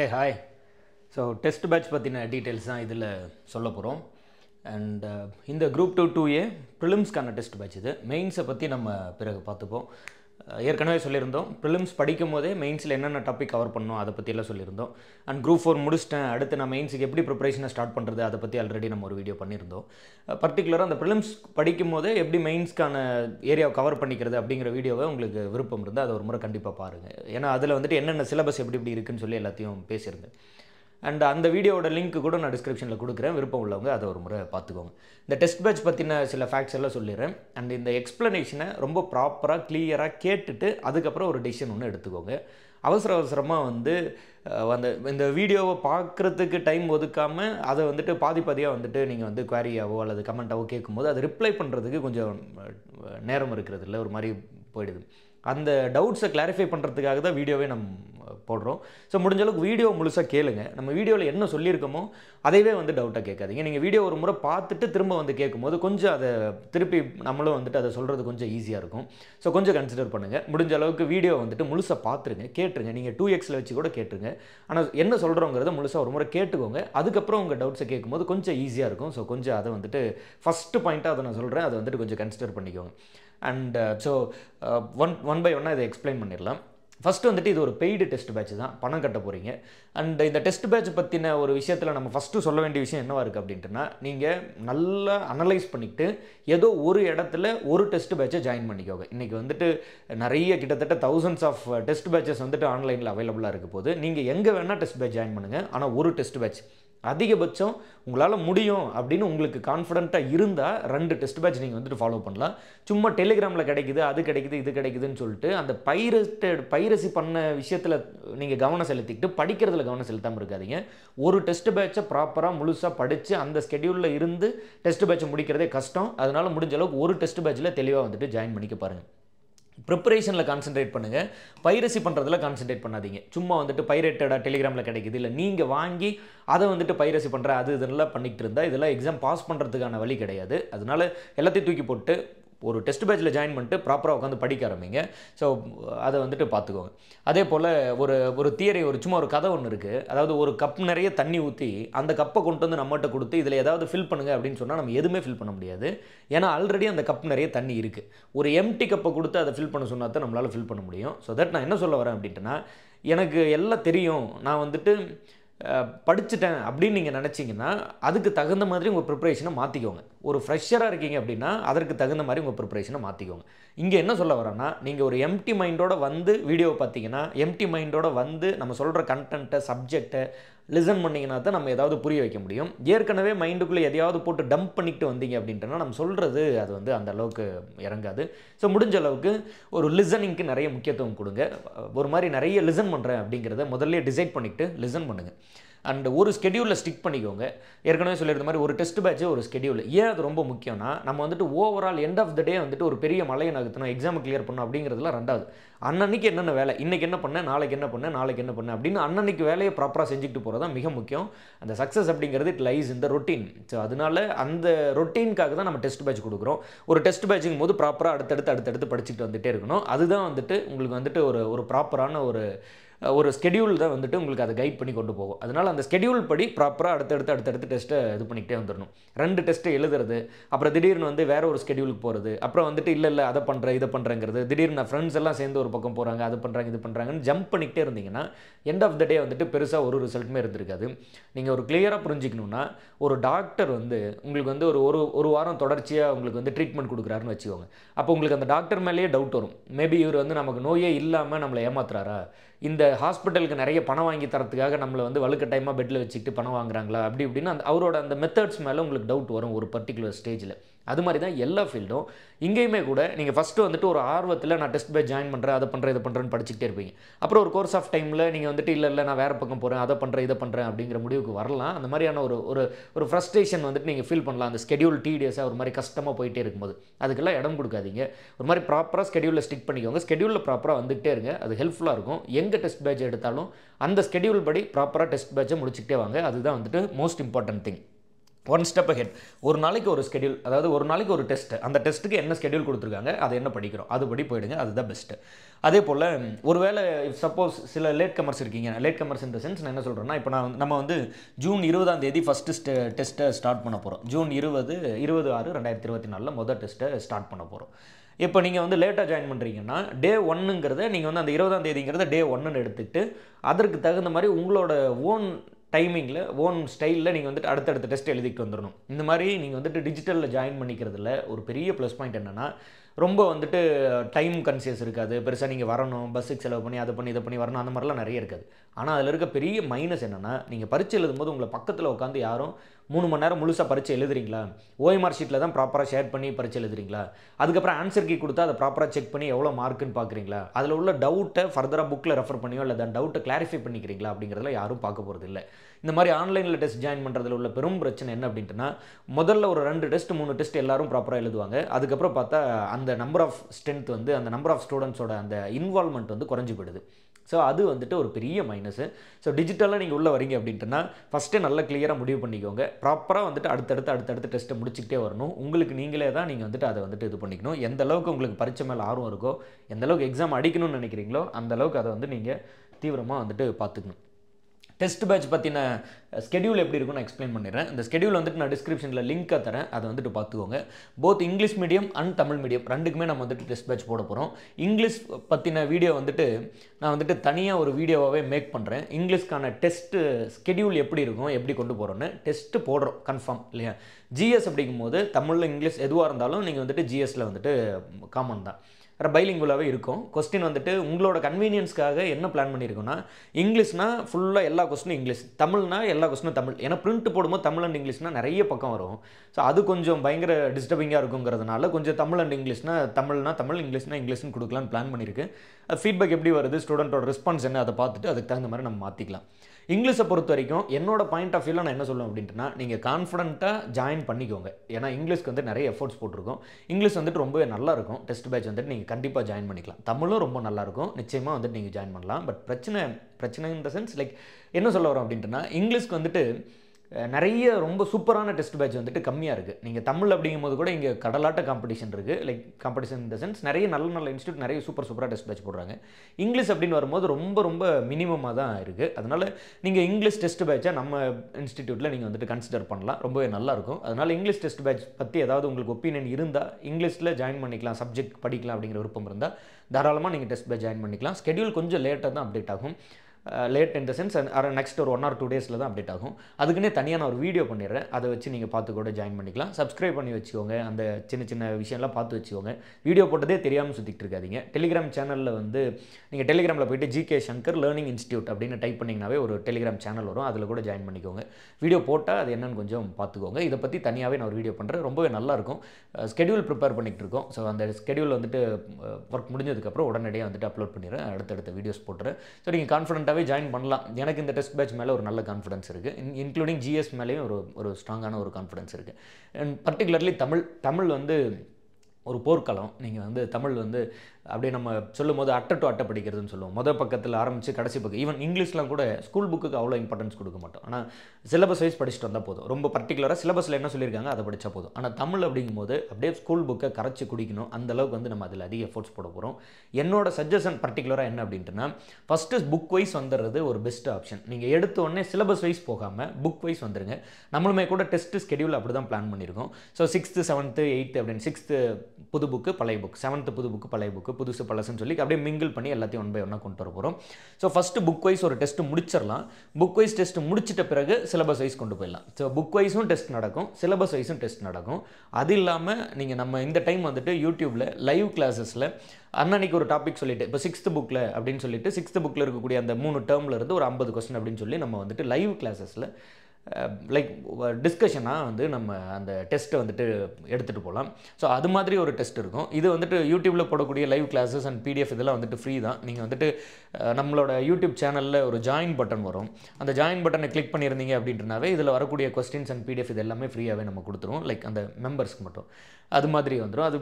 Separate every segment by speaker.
Speaker 1: ஹே hi so test batch பற்றின details தான் இதில் சொல்ல போகிறோம் அண்ட் uh, இந்த குரூப் டூ டூ ஏ ப்ரிலிம்ஸ்க்கான டெஸ்ட் பேட்ச் இது மெயின்ஸை பற்றி நம்ம பிறகு பார்த்துப்போம் ஏற்கனவே சொல்லியிருந்தோம் ப்ரிலிம்ஸ் படிக்கும் போதே மெயின்ஸில் என்னென்ன டாபிக் கவர் பண்ணணும் அதை பற்றியெல்லாம் சொல்லியிருந்தோம் அண்ட் குரூப் ஃபோர் முடிச்சிட்டேன் அடுத்து நான் மெயின்ஸுக்கு எப்படி ப்ரிப்பரேஷனை ஸ்டார்ட் பண்ணுறது அதை பற்றி ஆல்ரெடி நம்ம ஒரு வீடியோ பண்ணியிருந்தோம் பர்டிகுலராக அந்த ப்ரிலிம்ஸ் படிக்கும் போதே எப்படி மெயின்ஸ்க்கான ஏரியாவை கவர் பண்ணிக்கிறது அப்படிங்கிற வீடியோவை உங்களுக்கு விருப்பம் இருந்தால் அதை ஒரு முறை கண்டிப்பாக பாருங்கள் ஏன்னா அதில் வந்துட்டு என்னென்ன சிலபஸ் எப்படி எப்படி இருக்குன்னு சொல்லி எல்லாத்தையும் பேசியிருந்தேன் அண்ட் அந்த வீடியோட லிங்க் கூட நான் டிஸ்கிரிப்ஷனில் கொடுக்குறேன் விருப்பம் உள்ளவங்க அதை ஒரு முறை பார்த்துக்கோங்க இந்த டெஸ்ட் பேட்ச் பற்றின சில ஃபேக்ட்ஸ் எல்லாம் சொல்லிடுறேன் அண்ட் இந்த எக்ஸ்ப்ளனேஷனை ரொம்ப ப்ராப்பராக கிளியராக கேட்டுட்டு அதுக்கப்புறம் ஒரு டிசிஷன் ஒன்று எடுத்துக்கோங்க அவசர அவசரமாக வந்து அந்த இந்த வீடியோவை பார்க்குறதுக்கு டைம் ஒதுக்காமல் அதை வந்துட்டு பாதி பாதியாக வந்துட்டு நீங்கள் வந்து குவாரியாவோ அல்லது கமெண்ட்டாவோ கேட்கும்போது அதை ரிப்ளை பண்ணுறதுக்கு கொஞ்சம் நேரம் இருக்கிறது இல்லை ஒரு மாதிரி போயிடுது அந்த டவுட்ஸை கிளாரிஃபை பண்ணுறதுக்காக தான் வீடியோவே நம்ம போடுறோம் ஸோ முடிஞ்ச அளவுக்கு வீடியோ முழுசாக கேளுங்க நம்ம வீடியோவில் என்ன சொல்லியிருக்கோமோ அதைவே வந்து டவுட்டாக கேட்காதீங்க நீங்கள் வீடியோ ஒரு முறை பார்த்துட்டு திரும்ப வந்து கேட்கும்போது கொஞ்சம் அதை திருப்பி நம்மளும் வந்துட்டு அதை சொல்கிறது கொஞ்சம் ஈஸியாக இருக்கும் ஸோ கொஞ்சம் கன்சிடர் பண்ணுங்கள் முடிஞ்ச அளவுக்கு வீடியோ வந்துட்டு முழுசாக பார்த்துருங்க கேட்டுருங்க நீங்கள் டூ எக்ஸில் வச்சு கூட கேட்டுருங்க ஆனால் என்ன சொல்கிறோங்கிறத முழுசாக ஒரு முறை கேட்டுக்கோங்க அதுக்கப்புறம் உங்கள் டவுட்ஸை கேட்கும்போது கொஞ்சம் ஈஸியாக இருக்கும் ஸோ கொஞ்சம் அதை வந்துட்டு ஃபஸ்ட்டு பாயிண்ட்டாக அதை நான் சொல்கிறேன் அதை வந்துட்டு கொஞ்சம் கன்சிடர் பண்ணிக்கோங்க and so one one by ஒன்னாக இதை எக்ஸ்பிளைன் பண்ணிடலாம் ஃபஸ்ட்டு வந்துட்டு இது ஒரு பெய்டு டெஸ்ட் பேட்ச் தான் பணம் கட்ட போகிறீங்க அண்ட் இந்த டெஸ்ட் பேட்ச் பற்றின ஒரு விஷயத்தில் நம்ம ஃபஸ்ட்டு சொல்ல வேண்டிய விஷயம் என்னவாக இருக்குது அப்படின்ட்டுனா நீங்கள் நல்லா அனலைஸ் பண்ணிவிட்டு ஏதோ ஒரு இடத்துல ஒரு டெஸ்ட் பேட்சை ஜாயின் பண்ணிக்கோங்க இன்றைக்கி வந்துட்டு நிறைய கிட்டத்தட்ட தௌசண்ட்ஸ் ஆஃப் டெஸ்ட் பேட்சஸ் வந்துட்டு ஆன்லைனில் அவைலபிளாக இருக்க போது நீங்கள் எங்கே வேணால் டெஸ்ட் பேட்ச் ஜாயின் பண்ணுங்கள் ஆனால் ஒரு டெஸ்ட் பேட்ச் அதிகபட்சம் உங்களால் முடியும் அப்படின்னு உங்களுக்கு கான்ஃபிடென்ட்டாக இருந்தால் ரெண்டு டெஸ்ட் பேட்ச் நீங்கள் வந்துட்டு ஃபாலோ பண்ணலாம் சும்மா டெலிகிராமில் கிடைக்குது அது கிடைக்குது இது கிடைக்குதுன்னு சொல்லிட்டு அந்த பைரஸ்டட் பைரசி பண்ண விஷயத்தில் நீங்கள் கவனம் செலுத்திக்கிட்டு படிக்கிறதுல கவனம் செலுத்தாமல் இருக்காதிங்க ஒரு டெஸ்ட் பேட்சை ப்ராப்பராக முழுசாக படித்து அந்த ஸ்கெடியூலில் இருந்து டெஸ்ட் பேட்சை முடிக்கிறதே கஷ்டம் அதனால் முடிஞ்ச அளவுக்கு ஒரு டெஸ்ட் பேட்சில் தெளிவாக வந்துட்டு ஜாயின் பண்ணிக்க பாருங்கள் ப்ரிப்பரேஷனில் கான்சென்ட்ரேட் பண்ணுங்கள் பைரசி பண்ணுறதுல கான்சென்ட்ரேட் பண்ணாதீங்க சும்மா வந்துட்டு பைரேட்டடாக டெலிகிராமில் கிடைக்குது இல்லை நீங்கள் வாங்கி அதை வந்துட்டு பைரசி பண்ணுற அது இதெல்லாம் பண்ணிகிட்டு இருந்தால் இதெல்லாம் எக்ஸாம் பாஸ் பண்ணுறதுக்கான வழி கிடையாது அதனால் எல்லாத்தையும் தூக்கி போட்டு ஒரு டெஸ்ட் பேஜில் ஜாயின் பண்ணிட்டு ப்ராப்பராக உட்காந்து படிக்க ஆரம்பிங்க ஸோ அதை வந்துட்டு பார்த்துக்கோங்க அதே போல் ஒரு ஒரு தியரி ஒரு சும்மா ஒரு கதை ஒன்று இருக்குது அதாவது ஒரு கப் நிறைய தண்ணி ஊற்றி அந்த கப்பை கொண்டு வந்து நம்மகிட்ட கொடுத்து இதில் ஏதாவது ஃபில் பண்ணுங்கள் அப்படின்னு சொன்னால் நம்ம எதுவுமே ஃபில் பண்ண முடியாது ஏன்னா ஆல்ரெடி அந்த கப் நிறைய தண்ணி இருக்குது ஒரு எம்டி கப்பை கொடுத்து அதை ஃபில் பண்ண சொன்னால் தான் நம்மளால் ஃபில் பண்ண முடியும் ஸோ தட் நான் என்ன சொல்ல வரேன் அப்படின்ட்டுனா எனக்கு எல்லாம் தெரியும் நான் வந்துட்டு படிச்சுட்டேன் அப்படின்னு நீங்கள் நினச்சிங்கன்னா அதுக்கு தகுந்த மாதிரி உங்கள் ப்ரிப்ரேஷனை மாற்றிக்கோங்க ஒரு ஃப்ரெஷராக இருக்கீங்க அப்படின்னா அதற்கு தகுந்த மாதிரி உங்கள் ப்ரிப்பரேஷனை மாற்றிக்கோங்க இங்கே என்ன சொல்ல வரேன்னா நீங்கள் ஒரு எம்டி மைண்டோட வந்து வீடியோ பார்த்தீங்கன்னா எம்டி மைண்டோட வந்து நம்ம சொல்கிற கண்டென்ட்டை சப்ஜெக்டை லிசன் பண்ணிங்கன்னா தான் நம்ம ஏதாவது புரிய வைக்க முடியும் ஏற்கனவே மைண்டுக்குள்ளே எதையாவது போட்டு டம்ப் பண்ணிக்கிட்டு வந்தீங்க அப்படின்றனா நம்ம சொல்கிறது அது வந்து அந்த அளவுக்கு இறங்காது ஸோ முடிஞ்ச அளவுக்கு ஒரு லிசனிங்க்கு நிறைய முக்கியத்துவம் கொடுங்க ஒரு மாதிரி நிறைய லிசன் பண்ணுறேன் அப்படிங்கிறத முதல்ல டிசைட் பண்ணிவிட்டு லிசன் பண்ணுங்கள் அண்ட் ஒரு ஸ்கெடியூலில் ஸ்டிக் பண்ணிக்கோங்க ஏற்கனவே சொல்லியிருந்த மாதிரி ஒரு டெஸ்ட் பேட்ச் ஒரு ஸ்கெடியூல் ஏன் அது ரொம்ப முக்கியம்னா நம்ம வந்துட்டு overall end of the day வந்துட்டு ஒரு பெரிய மலையை நகர்த்தணும் எக்ஸாம் கிளியர் பண்ணணும் அப்படிங்கிறதுல ரெண்டாவது அன்னன்னைக்கு என்னென்ன வேலை இன்றைக்கி என்ன பண்ண நாளைக்கு என்ன பண்ண நாளைக்கு என்ன பண்ண அப்படின்னு அன்னன்னைக்கு வேலையை ப்ராப்பராக செஞ்சுக்கிட்டு போகிறது தான் மிக முக்கியம் அந்த சக்ஸஸ் அப்படிங்கிறது இட் லைஸ் இந்த ரொட்டீன் ஸோ அதனால அந்த ரொட்டீனுக்காக தான் நம்ம டெஸ்ட் பேட்ச் கொடுக்குறோம் ஒரு டெஸ்ட் பேட்சுங்கும் போது ப்ராப்பராக அடுத்தடுத்து அடுத்தடுத்து படிச்சுட்டு வந்துகிட்டே இருக்கணும் அதுதான் வந்துட்டு உங்களுக்கு வந்துட்டு ஒரு ஒரு ப்ராப்பரான ஒரு ஒரு ஸ்கெடியூல் தான் வந்துட்டு உங்களுக்கு அதை கைட் பண்ணி கொண்டு போகும் அதனால் அந்த ஸ்கெடியூல் படி ப்ராப்பராக அடுத்தடுத்து அடுத்தடுத்து டெஸ்ட்டை இது பண்ணிக்கிட்டே வந்துடணும் ரெண்டு டெஸ்ட்டை எழுதுறது அப்புறம் திடீர்னு வந்து வேறு ஒரு ஸ்கெடியூலுக்கு போகிறது அப்புறம் வந்துட்டு இல்லை இல்லை அதை பண்ணுறேன் இதை பண்ணுறேங்கிறது திடீர்னு ஃப்ரெண்ட்ஸ் எல்லாம் சேர்ந்து ஒரு பக்கம் போகிறாங்க அது பண்ணுறாங்க இது பண்ணுறாங்கன்னு ஜம்ப் பண்ணிக்கிட்டே இருந்தீங்கன்னா எண்ட் ஆஃப் த டே வந்துட்டு பெருசாக ஒரு ரிசல்ட்டுமே இருந்திருக்காது நீங்கள் ஒரு கிளியராக புரிஞ்சிக்கணுன்னா ஒரு டாக்டர் வந்து உங்களுக்கு வந்து ஒரு ஒரு ஒரு வாரம் தொடர்ச்சியாக உங்களுக்கு வந்து ட்ரீட்மெண்ட் கொடுக்குறாருன்னு வச்சுக்கோங்க அப்போ உங்களுக்கு அந்த டாக்டர் மேலேயே டவுட் வரும் மேபி இவர் வந்து நமக்கு நோயே இல்லாமல் நம்மளை ஏமாத்துறாரா இந்த ஹாஸ்பிட்டலுக்கு நிறைய பணம் வாங்கி தரத்துக்காக நம்மளை வந்து வலுக்கட்டாயமாக பெட்டில் வச்சுக்கிட்டு பணம் வாங்குறாங்களா அப்படி இப்படின்னு அந்த அவரோட அந்த மெத்தட்ஸ் மேலே உங்களுக்கு டவுட் வரும் ஒரு பர்டிகுலர் ஸ்டேஜில் அது மாதிரி தான் எல்லா ஃபீல்டும் இங்கேயுமே கூட நீங்கள் ஃபஸ்ட்டு வந்துட்டு ஒரு ஆர்வத்தில் நான் டெஸ்ட் பேட்ச் ஜாயின் பண்ணுறேன் அதை பண்ணுறேன் இதை பண்ணுறேன்னு படிச்சுக்கிட்டே இருப்பீங்க அப்புறம் ஒரு கோர்ஸ் ஆஃப் டைமில் நீங்கள் வந்துட்டு இல்லை இல்லை நான் வேறு பக்கம் போகிறேன் அதை பண்ணுறேன் இதை பண்ணுறேன் அப்படிங்கிற முடிவுக்கு வரலாம் அந்த மாதிரியான ஒரு ஒரு ஒரு ஃப்ரஸ்ட்ரேஷன் வந்துட்டு நீங்கள் ஃபீல் பண்ணலாம் அந்த ஸ்கெடியூல் டிடிஎஸாக ஒரு மாதிரி கஷ்டமாக போயிட்டே இருக்கும்போது அதுக்கெல்லாம் இடம் கொடுக்காதீங்க ஒரு மாதிரி ப்ராப்பராக ஸ்கெடியூலில் ஸ்டிக் பண்ணிக்கோங்க ஸ்கெடியூலில் ப்ராப்பராக வந்துகிட்டே இருங்க அது ஹெல்ப்ஃபுல்லாக இருக்கும் எங்கே டெஸ்ட் பேட்ச் எடுத்தாலும் அந்த ஸ்கெடியூல் படி ப்ராப்பராக டெஸ்ட் பேட்சை முடிச்சுக்கிட்டே வாங்க அதுதான் வந்துட்டு most important thing one step ahead ஒரு நாளைக்கு ஒரு ஸ்கெடியூல் அதாவது ஒரு நாளைக்கு ஒரு டெஸ்ட் அந்த டெஸ்ட்டுக்கு என்ன ஸ்கெடியூல் கொடுத்துருக்காங்க அதை என்ன படிக்கிறோம் அதுபடி போயிடுங்க அதுதான் பெஸ்ட்டு அதே போல் ஒருவேளை சப்போஸ் சில லேட் கமர்ஸ் இருக்கீங்க லேட் கமர்ஸ் இந்த சென்ஸ் நான் என்ன சொல்கிறேன்னா இப்போ நான் நம்ம வந்து ஜூன் இருபதாம் தேதி ஃபஸ்ட்டு ஸ்டெ டெஸ்ட்டை ஸ்டார்ட் பண்ண போகிறோம் ஜூன் இருபது இருபது ஆறு ரெண்டாயிரத்தி இருபத்தி நாலில் மொதல் டெஸ்ட்டை ஸ்டார்ட் பண்ண போகிறோம் இப்போ நீங்கள் வந்து லேட்டாக ஜாயின் பண்ணுறீங்கன்னா டே ஒன்னுங்கிறத நீங்கள் வந்து அந்த இருபதாம் தேதிங்கிறத டே ஒன்றுன்னு எடுத்துக்கிட்டு அதற்கு தகுந்த மாதிரி உங்களோட ஓன் டைமிங்கில் ஓன் ஸ்டைலில் நீங்கள் வந்துட்டு அடுத்தடுத்த டெஸ்ட் எழுதிட்டு வந்துடணும் இந்த மாதிரி நீங்கள் வந்துட்டு டிஜிட்டலில் ஜாயின் பண்ணிக்கிறதுல ஒரு பெரிய ப்ளஸ் பாயிண்ட் என்னென்னா ரொம்ப வந்துட்டு டைம் கன்சியஸ் இருக்காது பெருசாக நீங்கள் வரணும் பஸ்ஸுக்கு செலவு பண்ணி அதை பண்ணி இதை பண்ணி வரணும் அந்த மாதிரிலாம் நிறைய இருக்காது ஆனால் அதில் இருக்க பெரிய மைனஸ் என்னென்னா நீங்கள் பரிச்சு எழுதும்போது உங்களை பக்கத்தில் உட்காந்து யாரும் மூணு மணி நேரம் முழுசாக பரிச்சு எழுதுறீங்களா ஓஎம்ஆர் ஷீட்டில் தான் ப்ராப்பராக ஷேர் பண்ணி பரிச்சு எழுதுறீங்களா அதுக்கப்புறம் ஆன்சர் கீ கொடுத்தா அதை ப்ராப்பராக செக் பண்ணி எவ்வளோ மார்க்குன்னு பார்க்குறீங்களா அதில் உள்ள டவுட்டை ஃபர்தராக புக்கில் ரெஃபர் பண்ணியோ இல்லை தான் டவுட்டை கிளாரிஃபை பண்ணிக்கிறீங்களா அப்படிங்கிறதுல யாரும் பார்க்க போகிறது இல்லை இந்த மாதிரி ஆன்லைனில் டெஸ்ட் ஜாயின் பண்ணுறதுல உள்ள பெரும் பிரச்சனை என்ன அப்படின்ட்டுனா முதல்ல ஒரு ரெண்டு டெஸ்ட் மூணு டெஸ்ட் எல்லாரும் ப்ராப்பராக எழுதுவாங்க அதுக்கப்புறம் பார்த்தா அந்த நம்பர் ஆஃப் ஸ்ட்ரென்த் வந்து அந்த நம்பர் ஆஃப் ஸ்டூடெண்ட்ஸோட அந்த இன்வால்மெண்ட் வந்து குறைஞ்சி போயிடுது ஸோ அது வந்துட்டு ஒரு பெரிய மைனஸு ஸோ டிஜிட்டலாக நீங்கள் உள்ளே வரீங்க அப்படின்ட்டுனா ஃபஸ்ட்டு நல்லா கிளியராக முடிவு பண்ணிக்கோங்க ப்ராப்பராக வந்துட்டு அடுத்தடுத்து அடுத்தடுத்து டெஸ்ட்டை முடிச்சுக்கிட்டே வரணும் உங்களுக்கு நீங்களே தான் நீங்கள் வந்துட்டு அதை வந்துட்டு இது பண்ணிக்கணும் எந்த அளவுக்கு உங்களுக்கு பரிச்சை மேலே ஆர்வம் இருக்கோ எந்த அளவுக்கு எக்ஸாம் அடிக்கணும்னு நினைக்கிறீங்களோ அந்த அளவுக்கு அதை வந்து நீங்கள் தீவிரமாக வந்துட்டு பார்த்துக்கணும் டெஸ்ட் பேட்ச் பற்றின ஸ்கெடியூல் எப்படி நான் எக்ஸ்பிளைன் பண்ணிடுறேன் இந்த ஸ்கெடியூல் வந்துட்டு நான் டிஸ்கிரிப்ஷனில் லிங்க்காக தரேன் அதை வந்துட்டு பார்த்துக்கோங்க both English medium and Tamil medium ரெண்டுக்குமே நம்ம வந்துட்டு டெஸ்ட் பேட்ச் போட போகிறோம் இங்கிலீஷ் பற்றின வீடியோ வந்துட்டு நான் வந்துட்டு தனியாக ஒரு வீடியோவாகவே மேக் பண்ணுறேன் இங்கிலீஷ்க்கான டெஸ்ட்டு ஸ்கெடியூல் எப்படி இருக்கும் எப்படி கொண்டு போகிறோன்னு டெஸ்ட்டு போடுறோம் கன்ஃபார்ம் இல்லையா ஜிஎஸ் அப்படிங்கும்போது தமிழில் இங்கிலீஷ் எதுவாக இருந்தாலும் நீங்கள் வந்துட்டு ஜிஎஸ்சில் வந்துட்டு காமன் தான் பைலிங்குலாகவே இருக்கும் கொஸ்டின் வந்துட்டு உங்களோட கன்வீனியன்ஸ்க்காக என்ன பிளான் பண்ணியிருக்கோன்னா இங்கிலீஷ்னால் ஃபுல்லாக எல்லா கொஸ்டினும் இங்கிலீஷ் தமிழ்னா எல்லா கொஸ்டினும் தமிழ் ஏன்னா பிரிண்ட் போடும்போது தமிழ் அண்ட் இங்கிலீஷ்னா நிறைய பக்கம் வரும் ஸோ அது கொஞ்சம் பயங்கர டிஸ்டர்பிங்காக இருக்குங்கிறதுனால கொஞ்சம் தமிழ் அண்ட் இங்கிலீஷ்னா தமிழ்னா தமிழ் இங்கிலீஷ்னா இங்கிலீஷ்னு கொடுக்கலாம்னு பிளான் பண்ணியிருக்கு அது ஃபீட்பேக் எப்படி வருது ஸ்டூடெண்ட்டோட ரெஸ்பான்ஸ் என்ன அதை பார்த்துட்டு அதுக்கு தகுந்த மாதிரி நம்ம மாற்றிக்கலாம் இங்கிலீஷை பொறுத்த வரைக்கும் என்னோட பாயிண்ட் ஆஃப் வியூவில் நான் என்ன சொல்லுவேன் அப்படின்ட்டுனா நீங்கள் கான்ஃபிடண்ட்டாக ஜாயின் பண்ணிக்கோங்க ஏன்னா இங்கிலீஷ்க்கு வந்து நிறைய எஃபர்ட்ஸ் போட்டிருக்கோம் இங்கிலீஷ் வந்துட்டு ரொம்பவே நல்லாயிருக்கும் டெஸ்ட் பேட்ச் வந்துட்டு நீங்கள் கண்டிப்பாக ஜாயின் பண்ணிக்கலாம் தமிழும் ரொம்ப நல்லாயிருக்கும் நிச்சயமாக வந்துட்டு நீங்கள் ஜாயின் பண்ணலாம் பட் பிரச்சனை பிரச்சனை த சென்ஸ் லைக் என்ன சொல்ல வரோம் அப்படின்ட்டுனா இங்கிலீஷ்க்கு வந்துட்டு நிறைய ரொம்ப சூப்பரான டெஸ்ட் பேட்ச் வந்துட்டு கம்மியாக இருக்குது நீங்கள் தமிழ் அப்படிங்கும்போது கூட இங்கே கடலாட்ட காம்படிஷன் இருக்குது லைக் காம்படிஷன் இந்த சென்ஸ் நிறைய நல்ல நல்ல இன்ஸ்டியூட் நிறைய சூப்பர் சூப்பராக டெஸ்ட் பேட்ச் போடுறாங்க இங்கிலீஷ் அப்படின்னு வரும்போது ரொம்ப ரொம்ப மினிமமாக தான் இருக்குது அதனால் நீங்கள் இங்கிலீஷ் டெஸ்ட் பேட்சை நம்ம இன்ஸ்டியூட்டில் நீங்கள் வந்துட்டு கன்சிடர் பண்ணலாம் ரொம்பவே நல்லாயிருக்கும் அதனால் இங்கிலீஷ் டெஸ்ட் பேட்ச் பற்றி ஏதாவது உங்களுக்கு ஒப்பீனியன் இருந்தால் இங்கிலீஷில் ஜாயின் பண்ணிக்கலாம் சப்ஜெக்ட் படிக்கலாம் அப்படிங்கிற விருப்பம் இருந்தால் தாராளமாக நீங்கள் டெஸ்ட் பேட்ச் ஜாயின் பண்ணிக்கலாம் ஸ்கெடியூல் கொஞ்சம் லேட்டாக தான் அப்டேட் ஆகும் late in the sense next ஒரு ஒன் ஆர் டூ டேஸில் தான் அப்டேட் ஆகும் அதுக்குன்னே தனியாக நான் ஒரு வீடியோ பண்ணிடுறேன் அதை வச்சு நீங்கள் பார்த்து கூட ஜாயின் பண்ணிக்கலாம் சப்ஸ்கிரைப் பண்ணி வச்சுக்கோங்க அந்த சின்ன சின்ன விஷயம்லாம் பார்த்து வச்சுக்கோங்க வீடியோ போட்டதே தெரியாமல் சுற்றிட்டு இருக்காதிங்க டெலிகிராம் சேனலில் வந்து நீங்கள் டெலிகிராமில் போய்ட்டு ஜிகே சங்கர் லேர்னிங் இன்ஸ்டியூட் அப்படின்னு டைப் பண்ணிங்கனாவே ஒரு டெலிகிராம் சேனல் வரும் அதில் கூட ஜாயின் பண்ணிக்கோங்க வீடியோ போட்டால் அது என்னென்னு கொஞ்சம் பார்த்துக்கோங்க இதை பற்றி தனியாகவே நான் ஒரு வீடியோ பண்ணுறேன் ரொம்பவே நல்லாயிருக்கும் ஸ்கெடியூல் ப்ரிப்பேர் பண்ணிகிட்டு இருக்கோம் ஸோ அந்த ஸ்கெடியூல் வந்துட்டு ஒர்க் முடிஞ்சதுக்கப்புறம் உடனடியாக வந்துட்டு அப்லோட் பண்ணிடுறேன் அடுத்தடுத்த வீடியோஸ் போட்டுறேன் ஸோ நீங்கள் கான்ஃபிடண்ட் பர்மனெண்ட்டாகவே ஜாயின் பண்ணலாம் எனக்கு இந்த டெஸ்ட் பேட்ச் மேலே ஒரு நல்ல கான்ஃபிடன்ஸ் இருக்குது இன் இன்க்ளூடிங் ஜிஎஸ் மேலேயும் ஒரு ஒரு ஸ்ட்ராங்கான ஒரு கான்ஃபிடன்ஸ் இருக்குது அண்ட் பர்டிகுலர்லி தமிழ் தமிழ் வந்து ஒரு போர்க்களம் நீங்கள் வந்து தமிழ் வந்து அப்படியே நம்ம சொல்லும் போது அட்டை டு அட்டை படிக்கிறதுன்னு சொல்லுவோம் மொதல் பக்கத்தில் ஆரம்பித்து கடைசி பக்கம் ஈவன் இங்கிலீஷ்லாம் கூட ஸ்கூல் புக்குக்கு அவ்வளோ இம்பார்ட்டன்ஸ் கொடுக்க மாட்டோம் ஆனால் சிலபஸ் வைஸ் படிச்சுட்டு வந்தால் போதும் ரொம்ப பர்டிகுலராக சிலபஸில் என்ன சொல்லியிருக்காங்க அதை படித்தா போதும் ஆனால் தமிழ் அப்படிங்கும்போது அப்படியே ஸ்கூல் புக்கை கரைச்சி குடிக்கணும் அந்தளவுக்கு வந்து நம்ம அதில் அதிக எஃபோர்ட்ஸ் போட போகிறோம் என்னோட சஜஷன் பர்டிகுலராக என்ன அப்படின்ட்டுனா ஃபஸ்ட்டு புக் வைஸ் வந்துடுறது ஒரு பெஸ்ட் ஆப்ஷன் நீங்கள் எடுத்த உடனே சிலபஸ் வைஸ் போகாமல் புக் வைஸ் வந்துருங்க நம்மளுமே கூட டெஸ்ட்டு ஸ்கெடியூல் அப்படி தான் பிளான் பண்ணியிருக்கோம் ஸோ சிக்ஸ்த்து செவன்த்து எயித்து அப்படின்னு சிக்ஸ்த்து புது புக்கு பழைய புக் செவன்த்து புது புக்கு பழைய புக்கு புக்கு புதுசு பழசுன்னு சொல்லி அப்படியே மிங்கிள் பண்ணி எல்லாத்தையும் ஒன் பை ஒன்னாக கொண்டு வர போகிறோம் ஸோ ஃபஸ்ட்டு புக் வைஸ் ஒரு டெஸ்ட் முடிச்சிடலாம் புக் வைஸ் டெஸ்ட் முடிச்சிட்ட பிறகு சிலபஸ் வைஸ் கொண்டு போயிடலாம் ஸோ புக் வைஸும் டெஸ்ட் நடக்கும் சிலபஸ் வைஸும் டெஸ்ட் நடக்கும் அது இல்லாமல் நீங்கள் நம்ம இந்த டைம் வந்துட்டு யூடியூப்பில் லைவ் கிளாஸஸில் அன்னன்னைக்கு ஒரு டாபிக் சொல்லிட்டு இப்போ சிக்ஸ்த்து புக்கில் அப்படின்னு சொல்லிட்டு சிக்ஸ்த்து புக்கில் இருக்கக்கூடிய அந்த மூணு டேர்மில் இருந்து ஒரு ஐம்பது கொஸ்டின் அப்படின்னு சொல்லி நம்ம வந்துட்டு லைவ் கிளாஸஸில் லைக் டிஸ்கஷனாக வந்து நம்ம அந்த டெஸ்ட்டை வந்துட்டு எடுத்துகிட்டு போகலாம் ஸோ அது மாதிரி ஒரு டெஸ்ட் இருக்கும் இது வந்துட்டு யூடியூப்பில் போடக்கூடிய லைவ் கிளாஸஸ் அண்ட் பிடிஎஃப் இதெல்லாம் வந்துட்டு ஃப்ரீ தான் நீங்கள் வந்துட்டு நம்மளோட யூடியூப் சேனலில் ஒரு ஜாயின் பட்டன் வரும் அந்த ஜாயின் பட்டனை கிளிக் பண்ணியிருந்தீங்க அப்படின்றனாவே இதில் வரக்கூடிய கொஸ்டின்ஸ் அண்ட் பிடிஎஃப் இது எல்லாமே ஃப்ரீயாகவே நம்ம கொடுத்துருவோம் லைக் அந்த மெம்பர்ஸ்க்கு மட்டும் அது மாதிரி வந்துடும் அது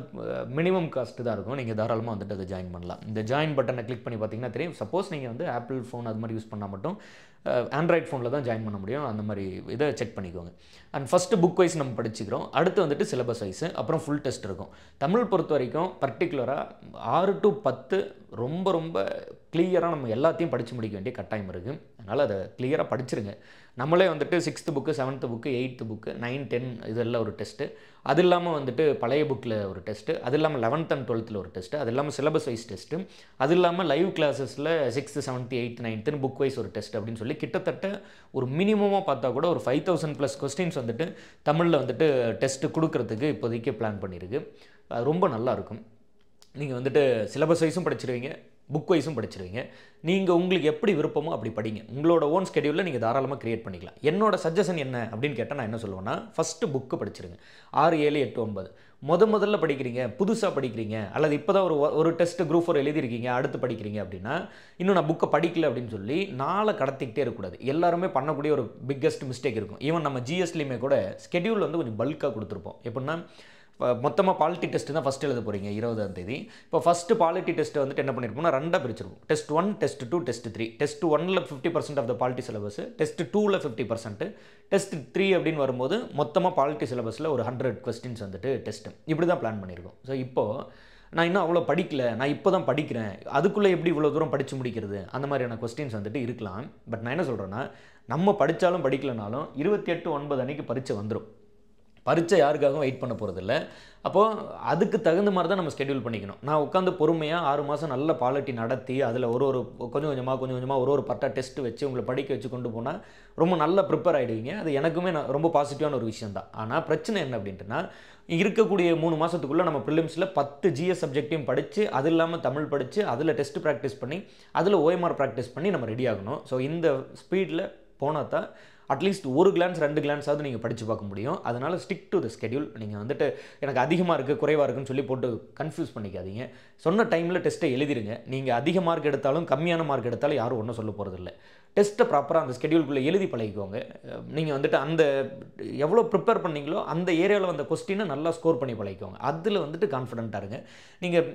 Speaker 1: மினிமம் காஸ்ட்டு தான் இருக்கும் நீங்கள் தாராளமாக வந்துட்டு அதை ஜாயின் பண்ணலாம் இந்த ஜாயின் பட்டனை கிளிக் பண்ணி பார்த்தீங்கன்னா தெரியும் சப்போஸ் நீங்கள் வந்து ஆப்பிள் ஃபோன் அது மாதிரி யூஸ் பண்ணால் மட்டும் ஆண்ட்ராய்ட் ஃபோனில் தான் ஜாயின் பண்ண முடியும் அந்த மாதிரி இதை செக் பண்ணிக்கோங்க அண்ட் ஃபஸ்ட்டு புக் வைஸ் நம்ம படிச்சுக்கிறோம் அடுத்து வந்துட்டு சிலபஸ் வைஸு அப்புறம் ஃபுல் டெஸ்ட் இருக்கும் தமிழ் பொறுத்த வரைக்கும் பர்டிகுலராக ஆறு டு பத்து ரொம்ப ரொம்ப கிளியராக நம்ம எல்லாத்தையும் படித்து முடிக்க வேண்டிய கட்டாயம் இருக்குது அதனால் அதை கிளியராக படிச்சிருங்க நம்மளே வந்துட்டு sixth book seventh book eighth book nine ten இதெல்லாம் ஒரு டெஸ்ட்டு அது இல்லாமல் வந்துட்டு பழைய புக்கில் ஒரு டெஸ்ட்டு அது இல்லாமல் லெவன்த் அண்ட் டுவெல்த்தில் ஒரு டெஸ்ட்டு அது இல்லாமல் சிலபஸ் வைஸ் டெஸ்ட்டு அது இல்லாமல் லைவ் கிளாஸஸில் சிக்ஸ்த்து செவன்த் எயித் நைன்த்துன்னு புக் வைஸ் ஒரு டெஸ்ட் அப்படின்னு சொல்லி கிட்டத்தட்ட ஒரு மினிமமாக பார்த்தா கூட ஒரு ஃபைவ் தௌசண்ட் ப்ளஸ் கொஸ்டின்ஸ் வந்துட்டு தமிழில் வந்துட்டு டெஸ்ட்டு கொடுக்கறதுக்கு இப்போதைக்கு பிளான் பண்ணியிருக்கு ரொம்ப நல்லாயிருக்கும் நீங்கள் வந்துட்டு சிலபஸ் வைஸும் படிச்சிருவீங்க புக் வைஸும் படிச்சிருவீங்க நீங்கள் உங்களுக்கு எப்படி விருப்பமோ அப்படி படிங்க உங்களோட ஓன் ஸ்கெடியூலில் நீங்கள் தாராளமாக க்ரியேட் பண்ணிக்கலாம் என்னோட சஜஷன் என்ன அப்படின்னு கேட்டால் நான் என்ன சொல்லுவேன்னா ஃபஸ்ட்டு புக்கு படிச்சிருங்க ஆறு ஏழு எட்டு ஒன்பது முத முதல்ல படிக்கிறீங்க புதுசாக படிக்கிறீங்க அல்லது இப்போ தான் ஒரு ஒரு டெஸ்ட் குரூப் ஃபோர் எழுதியிருக்கீங்க அடுத்து படிக்கிறீங்க அப்படின்னா இன்னும் நான் புக்கை படிக்கல அப்படின்னு சொல்லி நாளை கடத்திக்கிட்டே இருக்கக்கூடாது எல்லாருமே பண்ணக்கூடிய ஒரு பிக்கஸ்ட் மிஸ்டேக் இருக்கும் ஈவன் நம்ம ஜிஎஸ்லியுமே கூட ஸ்கெடியூல் வந்து கொஞ்சம் பல்காக கொடுத்துருப்போம் எப்படின்னா மொத்தமாக பாலிட்டி டெஸ்ட் தான் ஃபஸ்ட் எழுத போகிறீங்க இருபதாம் தேதி இப்போ ஃபஸ்ட்டு பாலிட்டி டெஸ்ட் வந்துட்டு என்ன பண்ணியிருப்போம்னா ரெண்டாக பிரிச்சிருப்போம் test one test two test three test ஒன்னில் fifty percent of the polity syllabus test டூவில் ஃபிஃப்டி பர்சன்ட் டெஸ்ட் த்ரீ அப்படின்னு வரும்போது மொத்தமாக பாலிட்டி சிலபஸில் ஒரு ஹண்ட்ரட் கொஸ்டின்ஸ் வந்துட்டு டெஸ்ட்டு இப்படி தான் பிளான் பண்ணியிருக்கோம் ஸோ இப்போது நான் இன்னும் அவ்வளோ படிக்கல நான் இப்போ தான் படிக்கிறேன் அதுக்குள்ளே எப்படி இவ்வளோ தூரம் படித்து முடிக்கிறது அந்த மாதிரியான கொஸ்டின்ஸ் வந்துட்டு இருக்கலாம் பட் நான் என்ன சொல்கிறேன்னா நம்ம படித்தாலும் படிக்கலனாலும் இருபத்தி எட்டு ஒன்பது அன்றைக்கி பரீட்சை வந்துடும் பரீட்சை யாருக்காகவும் வெயிட் பண்ண போகிறதில்ல அப்போது அதுக்கு தகுந்த மாதிரி தான் நம்ம ஸ்கெடியூல் பண்ணிக்கணும் நான் உட்காந்து பொறுமையாக ஆறு மாதம் நல்ல பாலிட்டி நடத்தி அதில் ஒரு ஒரு கொஞ்சம் கொஞ்சமாக கொஞ்சம் கொஞ்சமாக ஒரு ஒரு பட்டா டெஸ்ட் வச்சு உங்களை படிக்க வச்சு கொண்டு போனால் ரொம்ப நல்லா ப்ரிப்பேர் ஆகிடுவீங்க அது எனக்குமே நான் ரொம்ப பாசிட்டிவான ஒரு விஷயம் தான் ஆனால் பிரச்சனை என்ன அப்படின்ட்டுனா இருக்கக்கூடிய மூணு மாதத்துக்குள்ளே நம்ம ப்ரிலிம்ஸில் பத்து ஜிஎஸ் சப்ஜெக்டையும் படித்து அது இல்லாமல் தமிழ் படித்து அதில் டெஸ்ட் ப்ராக்டிஸ் பண்ணி அதில் ஓஎம்ஆர் ப்ராக்டிஸ் பண்ணி நம்ம ரெடி ஆகணும் ஸோ இந்த ஸ்பீடில் போனால் தான் அட்லீஸ்ட் ஒரு கிளான்ஸ் ரெண்டு கிளான்ஸாவது நீங்கள் படித்து பார்க்க முடியும் அதனால் ஸ்டிக் டு த ஸ்கெடியூல் நீங்கள் வந்துட்டு எனக்கு அதிகமாக இருக்குது குறைவாக இருக்குன்னு சொல்லி போட்டு கன்ஃபியூஸ் பண்ணிக்காதீங்க சொன்ன டைமில் டெஸ்ட்டை எழுதிருங்க நீங்கள் அதிக மார்க் எடுத்தாலும் கம்மியான மார்க் எடுத்தாலும் யாரும் ஒன்றும் சொல்ல போகிறதில்ல டெஸ்ட்டை ப்ராப்பராக அந்த ஸ்கெடியூல்குள்ளே எழுதி பழகிக்கோங்க நீங்கள் வந்துட்டு அந்த எவ்வளோ ப்ரிப்பேர் பண்ணீங்களோ அந்த ஏரியாவில் வந்த கொஸ்டினை நல்லா ஸ்கோர் பண்ணி பழகிக்கோங்க அதில் வந்துட்டு கான்ஃபிடென்ட்டாக இருங்க நீங்கள்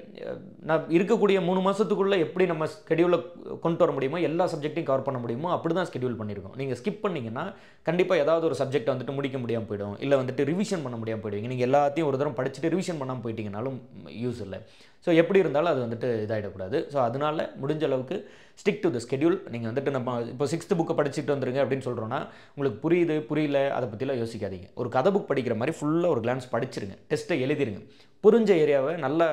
Speaker 1: நான் இருக்கக்கூடிய மூணு மாதத்துக்குள்ளே எப்படி நம்ம ஸ்கெடியூலில் கொண்டு வர முடியுமோ எல்லா சப்ஜெக்ட்டையும் கவர் பண்ண முடியுமோ அப்படி தான் ஸ்கெடியூல் பண்ணியிருக்கோம் நீங்கள் ஸ்கிப் பண்ணிங்கன்னா கண்டிப்பாக ஏதாவது ஒரு சப்ஜெக்ட் வந்துட்டு முடிக்க முடியாமல் போயிடும் இல்லை வந்துட்டு ரிவிஷன் பண்ண முடியாமல் போயிடுவீங்க நீங்கள் எல்லாத்தையும் ஒரு தரம் படிச்சுட்டு ரிவிஷன் பண்ணாமல் போயிட்டீங்கனாலும் யூஸ் இல்லை ஸோ எப்படி இருந்தாலும் அது வந்துட்டு இதாகிடக்கூடாது ஸோ அதனால் முடிஞ்ச அளவுக்கு ஸ்டிக் டு த ஸ்கெடியூல் நீங்கள் வந்துட்டு நம்ம இப்போ சிக்ஸ்த்து புக்கை படிச்சுட்டு வந்துருங்க அப்படின்னு சொல்கிறோன்னா உங்களுக்கு புரியுது புரியல அதை பற்றிலாம் யோசிக்காதீங்க ஒரு கதை புக் படிக்கிற மாதிரி ஃபுல்லாக ஒரு கிளான்ஸ் படிச்சிருங்க டெஸ்ட்டை எழுதிருங்க புரிஞ்ச ஏரியாவை நல்லா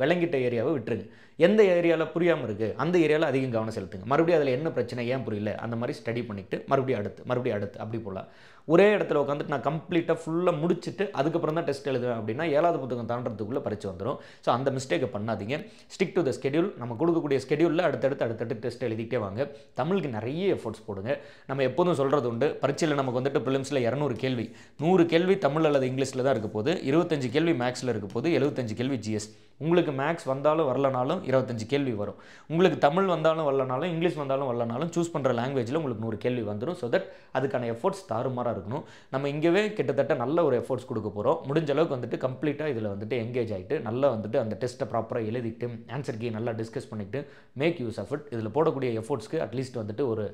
Speaker 1: விளங்கிட்ட ஏரியாவை விட்டுருங்க எந்த ஏரியாவில் புரியாமல் இருக்குது அந்த ஏரியாவில் அதிகம் கவனம் செலுத்துங்க மறுபடியும் அதில் என்ன பிரச்சனை ஏன் புரியல அந்த மாதிரி ஸ்டடி பண்ணிவிட்டு மறுபடியும் அடுத்து மறுபடியும் அடுத்து அப்படி போகலாம் ஒரே இடத்துல உட்காந்துட்டு நான் கம்ப்ளீட்டாக ஃபுல்லாக முடிச்சுட்டு அதுக்கப்புறம் தான் டெஸ்ட் எழுதுவேன் அப்படின்னா ஏழாவது புத்தகம் தாண்டதுக்குள்ளே பறிச்சு வந்துடும் ஸோ அந்த மிஸ்டேக்கை பண்ணாதீங்க ஸ்டிக் டு த ஸ்கெடியூல் நம்ம கொடுக்கக்கூடிய ஸ்கெடியூலில் அடுத்தடுத்து அடுத்தடுத்து டெஸ்ட் எழுதிட்டே வாங்க தமிழுக்கு நிறைய எஃபோர்ட்ஸ் போடுங்க நம்ம எப்போதும் சொல்கிறது உண்டு பரீட்சையில் நமக்கு வந்துட்டு ப்ரிலிம்ஸில் இரநூறு கேள்வி நூறு கேள்வி தமிழ் அல்லது இங்கிலீஷில் தான் இருக்க போது இருபத்தஞ்சு கேள்வி மேக்ஸில் இருக்க போது எழுபத்தஞ்சு கேள்வி ஜிஎஸ் உங்களுக்கு மேக்ஸ் வந்தாலும் வரலனாலும் இருபத்தஞ்சு கேள்வி வரும் உங்களுக்கு தமிழ் வந்தாலும் வரலனாலும் இங்கிலீஷ் வந்தாலும் வரலனாலும் சூஸ் பண்ணுற லாங்குவேஜில் உங்களுக்கு நூறு கேள்வி வந்துடும் ஸோ தட் அதுக்கான எஃபோர்ட்ஸ் தாறுமாறாக இருக்கணும் நம்ம இங்கேவே கிட்டத்தட்ட நல்ல ஒரு எஃபோர்ட்ஸ் கொடுக்க போகிறோம் முடிஞ்ச அளவுக்கு வந்துட்டு கம்ப்ளீட்டாக இதில் வந்துட்டு எங்கேஜ் ஆகிட்டு நல்லா வந்துட்டு அந்த டெஸ்ட்டை ப்ராப்பராக எழுதிட்டு ஆன்சர் கீ நல்லா டிஸ்கஸ் பண்ணிவிட்டு மேக் யூஸ் ஆஃப் இட் இதில் போடக்கூடிய எஃபோர்ட்ஸ்க்கு அட்லீஸ்ட் வந்துட்டு ஒரு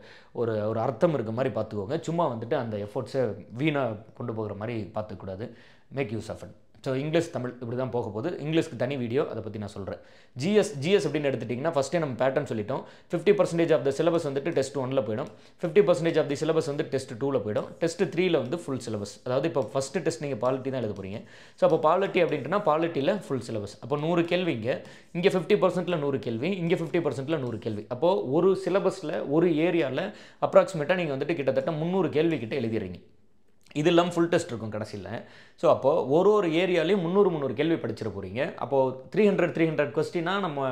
Speaker 1: ஒரு ஒரு அர்த்தம் இருக்க மாதிரி பார்த்துக்கோங்க சும்மா வந்துட்டு அந்த எஃபோர்ட்ஸை வீணாக கொண்டு போகிற மாதிரி பார்த்துக்கூடாது make use of it so English Tamil இப்படி தான் போக போகுது இங்கிலீஷ்க்கு தனி வீடியோ அதை பற்றி நான் சொல்கிறேன் ஜிஎஸ் ஜிஎஸ் அப்படின்னு எடுத்துகிட்டிங்கன்னா ஃபஸ்ட்டே நம்ம பேட்டர்ன் சொல்லிட்டோம் fifty percentage of the syllabus வந்துட்டு டெஸ்ட் ஒனில் போயிடும் fifty percentage of the syllabus வந்து டெஸ்ட் டூவில் போயிடும் டெஸ்ட் த்ரீயில் வந்து ஃபுல் சிலபஸ் அதாவது இப்போ ஃபஸ்ட்டு டெஸ்ட் நீங்கள் பாலிட்டி தான் எழுத போகிறீங்க ஸோ அப்போ பாலிட்டி அப்படின்ட்டுனா பாலிட்டியில் ஃபுல் சிலபஸ் அப்போ நூறு கேள்வி இங்கே இங்கே ஃபிஃப்டி பர்சன்ட்டில் நூறு கேள்வி இங்கே ஃபிஃப்டி பர்சன்ட்டில் நூறு கேள்வி அப்போது ஒரு சிலபஸில் ஒரு ஏரியாவில் அப்ராக்சிமேட்டாக நீங்கள் வந்துட்டு கிட்டத்தட்ட முந்நூறு கேள்வி கிட்ட எழுதிடுறீங்க இது இல்லாமல் ஃபுல் டெஸ்ட் இருக்கும் கடைசியில் ஸோ அப்போது ஒரு ஒரு ஏரியாலையும் முந்நூறு முந்நூறு கேள்வி படிச்சிட போகிறீங்க அப்போது த்ரீ ஹண்ட்ரட் த்ரீ ஹண்ட்ரட் கொஸ்டினா நம்ம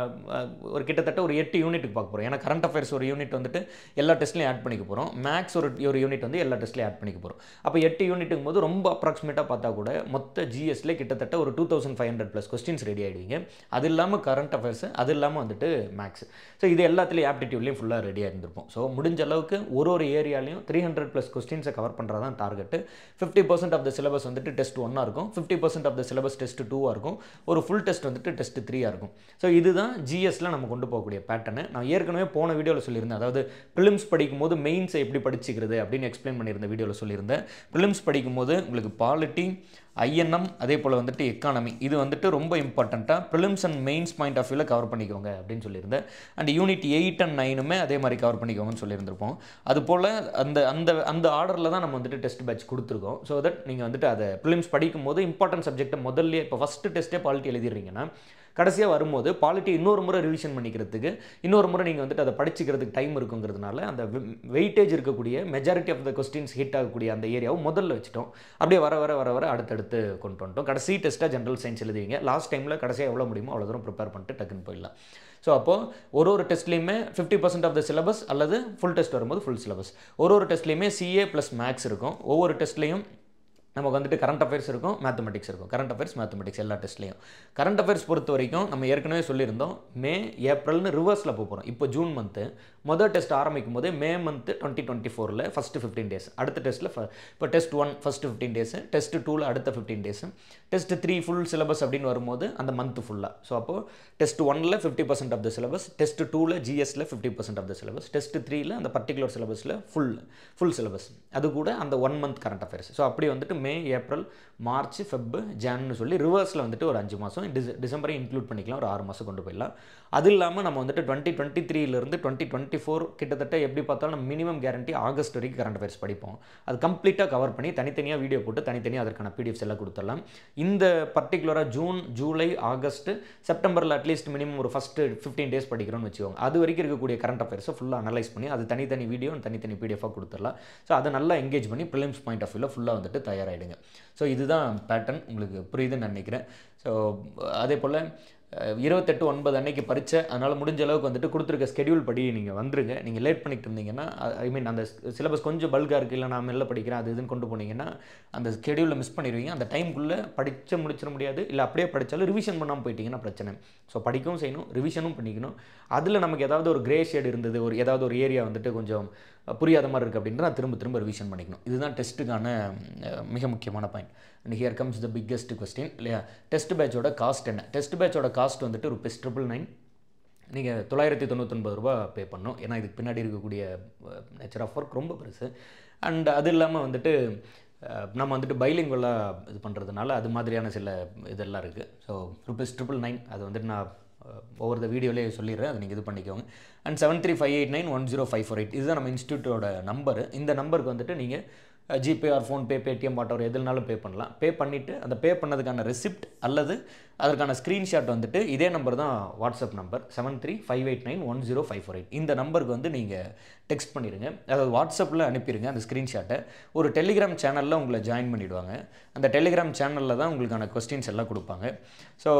Speaker 1: ஒரு கிட்டத்தட்ட ஒரு எட்டு யூனிட்டுக்கு பார்க்க போகிறோம் ஏன்னா கரண்ட் அஃபேர்ஸ் ஒரு யூனிட் வந்துட்டு எல்லா டெஸ்ட்லையும் ஆட் பண்ணிக்க போகிறோம் மேக்ஸ் ஒரு ஒரு யூனிட் வந்து எல்லா டெஸ்ட்லையும் ஆட் பண்ணிக்க போகிறோம் அப்போ எட்டு யூனிட்டுங்கும் போது ரொம்ப அப்ராக்சிமேட்டாக பார்த்தா கூட மொத்த ஜிஎஸ்லேயே கிட்டத்தட்ட ஒரு two thousand five hundred plus questions ready ஆகிடுவீங்க அது இல்லாமல் கரண்ட் அஃபேர்ஸ் அது இல்லாமல் வந்துட்டு மேக்ஸ் ஸோ இது எல்லாத்துலேயும் ஆப்டிடியூட்லேயும் ஃபுல்லாக ரெடியாக இருந்திருப்போம் ஸோ முடிஞ்ச அளவுக்கு ஒரு ஒரு ஏரியாலையும் த்ரீ ஹண்ட்ரட் ப்ளஸ் கொஸ்டின்ஸை கவர் பண்ணுறதான் target fifty percent of the syllabus வந்துட்டு டெஸ்ட் ஒன்னாக இருக்கும் fifty percent of the syllabus test டூவாக இருக்கும் ஒரு ஃபுல் டெஸ்ட் வந்துட்டு டெஸ்ட் த்ரீயாக இருக்கும் ஸோ இதுதான் ஜிஎஸ்ல நம்ம கொண்டு போகக்கூடிய பேட்டர்னு நான் ஏற்கனவே போன வீடியோவில் சொல்லியிருந்தேன் அதாவது படிக்கும் படிக்கும்போது மெயின்ஸை எப்படி படிச்சுக்கிறது அப்படின்னு எக்ஸ்பிளைன் பண்ணியிருந்த வீடியோவில் சொல்லியிருந்தேன் ப்ரிலிம்ஸ் படிக்கும்போது உங்களுக்கு பாலிட்டி ஐஎன்எம் அதே போல் வந்துட்டு எக்கானமி இது வந்துட்டு ரொம்ப இம்பார்ட்டண்ட்டாக prelims and mains point of வியூவில் கவர் பண்ணிக்கோங்க அப்படின்னு சொல்லியிருந்தேன் அண்ட் யூனிட் எயிட் அண்ட் நைனுமே அதே மாதிரி கவர் பண்ணிக்கோங்கன்னு சொல்லியிருந்திருப்போம் அதுபோல் அந்த அந்த அந்த ஆர்டரில் தான் நம்ம வந்துட்டு டெஸ்ட் பேட்ச் கொடுத்துருக்கோம் ஸோ தட் நீங்கள் வந்துட்டு அதை ப்ரிலிம்ஸ் படிக்கும் போது இம்பார்ட்டன்ட் சப்ஜெக்ட்டை முதல்ல இப்போ ஃபஸ்ட்டு டெஸ்ட்டே பாலிட்டி எழுதிடுறீங்கன்னா கடைசியாக வரும்போது பாலிட்டி இன்னொரு முறை ரிவிஷன் பண்ணிக்கிறதுக்கு இன்னொரு முறை நீங்கள் வந்துட்டு அதை படிச்சுக்கிறதுக்கு டைம் இருக்குங்கிறதுனால அந்த வெயிட்டேஜ் இருக்கக்கூடிய majority of the questions hit ஆகக்கூடிய அந்த ஏரியாவும் முதல்ல வச்சுட்டோம் அப்படியே வர வர வர வர அடுத்தடுத்து கொண்டு வந்துட்டோம் கடைசி டெஸ்ட்டாக ஜென்ரல் சயின்ஸ் எழுதுவீங்க லாஸ்ட் டைமில் கடைசியாக எவ்வளோ முடியுமோ அவ்வளோ தூரம் ப்ரிப்பேர் பண்ணிட்டு டக்குன்னு போயிடலாம் ஸோ அப்போது ஒரு ஒரு டெஸ்ட்லேயுமே fifty percent of the syllabus அல்லது ஃபுல் டெஸ்ட் வரும்போது ஃபுல் சிலபஸ் ஒரு ஒரு டெஸ்ட்லேயுமே சிஏ ப்ளஸ் மேக்ஸ் இருக்கும் ஒவ்வொரு டெஸ்ட்லேயும் நமக்கு வந்துட்டு கரண்ட் அஃபேர்ஸ் இருக்கும் மேத்தமெட்டிக்ஸ் இருக்கும் கரண்ட் அஃபேர்ஸ் மேத்தமெட்டிக்ஸ் எல்லா டெஸ்ட்லேயும் கரண்ட் அஃபேர்ஸ் பொறுத்த வரைக்கும் நம்ம ஏற்கனவே சொல்லியிருந்தோம் மே ஏப்ரல்னு ரிவர்ஸில் போக போகிறோம் இப்போ ஜூன் மந்த்து மொதல் டெஸ்ட் ஆரம்பிக்கும் போது மே மந்த்து டுவெண்ட்டி டுவெண்ட்டி ஃபோரில் ஃபஸ்ட்டு ஃபிஃப்டீன் டேஸ் அடுத்த டெஸ்ட்டில் இப்போ test one first fifteen days test டூவில் அடுத்த fifteen days test three full syllabus அப்படின்னு வரும்போது அந்த மந்த் ஃபுல்லாக ஸோ அப்போது டெஸ்ட் ஒனில் fifty percent of the syllabus test டூவில் ஜிஎஸில் fifty percent of the syllabus test த்ரீயில் அந்த பர்டிகுலர் சிலபஸில் ஃபுல் ஃபுல் சிலபஸ் அது கூட அந்த one month current affairs so அப்படி வந்துட்டு May May April March Feb ஜான்னு சொல்லி ரிவர்ஸில் வந்துட்டு ஒரு அஞ்சு மாதம் டிசம்பரையும் டிசம்பரை இன்க்ளூட் பண்ணிக்கலாம் ஒரு ஆறு மாதம் கொண்டு போயிடலாம் அது இல்லாமல் நம்ம வந்துட்டு டுவெண்ட்டி டுவெண்ட்டி த்ரீலேருந்து டுவெண்ட்டி டுவெண்ட்டி ஃபோர் கிட்டத்தட்ட எப்படி பார்த்தாலும் நம்ம மினிமம் கேரண்டி ஆகஸ்ட் வரைக்கும் கரண்ட் அஃபேர்ஸ் படிப்போம் அது கம்ப்ளீட்டாக கவர் பண்ணி தனித்தனியாக வீடியோ போட்டு தனித்தனியாக அதற்கான பிடிஎஃப்ஸ் எல்லாம் கொடுத்துடலாம் இந்த பர்டிகுலராக ஜூன் ஜூலை ஆகஸ்ட் செப்டம்பரில் அட்லீஸ்ட் மினிமம் ஒரு ஃபஸ்ட்டு ஃபிஃப்டீன் டேஸ் படிக்கிறோம்னு வச்சுக்கோங்க அது வரைக்கும் இருக்கக்கூடிய கரண்ட் அஃபேர்ஸை ஃபுல்லாக அனலைஸ் பண்ணி அது தனித்தனி வீடியோ தனித்தனி பிடிஎஃபாக கொடுத்துடலாம் ஸோ அதை நல்லா எங்கேஜ் பண்ணி ப்ரிலிம்ஸ் பாயிண்ட் ஆஃப் வியூவில் ஃபுல்லாக வந்துட்டு தயாராகிடுங்க ஸோ இதுதான் பேட்டர்ன் உங்களுக்கு புரியுதுன்னு நினைக்கிறேன் ஸோ அதே போல் இருபத்தெட்டு ஒன்பது அன்னைக்கு பறிச்ச அதனால் முடிஞ்ச அளவுக்கு வந்துட்டு கொடுத்துருக்க ஸ்கெடியூல் படி நீங்கள் வந்துருங்க நீங்கள் லேட் பண்ணிகிட்டு இருந்தீங்கன்னா ஐ மீன் அந்த சிலபஸ் கொஞ்சம் பல்காக இருக்குது இல்லை நான் மெல்ல படிக்கிறேன் அது இதுன்னு கொண்டு போனீங்கன்னா அந்த ஸ்கெடியூலில் மிஸ் பண்ணிடுவீங்க அந்த டைமுக்குள்ளே படித்து முடிச்சிட முடியாது இல்லை அப்படியே படித்தாலும் ரிவிஷன் பண்ணாமல் போயிட்டீங்கன்னா பிரச்சனை ஸோ படிக்கவும் செய்யணும் ரிவிஷனும் பண்ணிக்கணும் அதில் நமக்கு ஏதாவது ஒரு கிரே ஷேட் இருந்தது ஒரு ஏதாவது ஒரு ஏரியா வந்துட்டு கொஞ்சம் புரியாத மாதிரி இருக்குது அப்படின்றத திரும்ப திரும்ப ரிவிஷன் பண்ணிக்கணும் இதுதான் டெஸ்ட்டுக்கான மிக முக்கியமான point and here comes the biggest question இல்லையா டெஸ்ட் பேட்சோட காஸ்ட் என்ன டெஸ்ட் பேட்சோட காஸ்ட் வந்துட்டு ருபீஸ் ட்ரிபிள் நைன் நீங்கள் தொள்ளாயிரத்தி தொண்ணூத்தொன்பது ரூபா பே பண்ணும் ஏன்னா இதுக்கு பின்னாடி இருக்கக்கூடிய நேச்சர் ஆஃப் ஒர்க் ரொம்ப பெருசு அண்ட் அது இல்லாமல் வந்துட்டு நம்ம வந்துட்டு பைலிங்குவலாக இது பண்ணுறதுனால அது மாதிரியான சில இதெல்லாம் இருக்குது ஸோ ருபீஸ் ட்ரிபிள் நைன் அது வந்துட்டு நான் ஒவ்வொரு வீடியோலேயே சொல்லிடுறேன் அது நீங்கள் இது பண்ணிக்கோங்க and seven three five eight nine one zero five four eight இதுதான் நம்ம இன்ஸ்டியூட்டோட நம்பர் இந்த நம்பருக்கு வந்துட்டு நீங்கள் GPay or PhonePe Paytm whatever எதுனாலும் பே பண்ணலாம் பே பண்ணிவிட்டு அந்த பே பண்ணதுக்கான ரெசிப்ட் அல்லது அதற்கான ஸ்க்ரீன்ஷாட் வந்துட்டு இதே நம்பர் தான் WhatsApp number seven three five eight nine one zero five four eight இந்த நம்பருக்கு வந்து நீங்கள் டெக்ஸ்ட் பண்ணிடுங்க அதாவது வாட்ஸ்அப்பில் அனுப்பிடுங்க அந்த ஸ்க்ரீன்ஷாட்டை ஒரு டெலிகிராம் சேனலில் உங்களை ஜாயின் பண்ணிவிடுவாங்க அந்த டெலிகிராம் சேனலில் தான் உங்களுக்கான கொஸ்டின்ஸ் எல்லாம் கொடுப்பாங்க ஸோ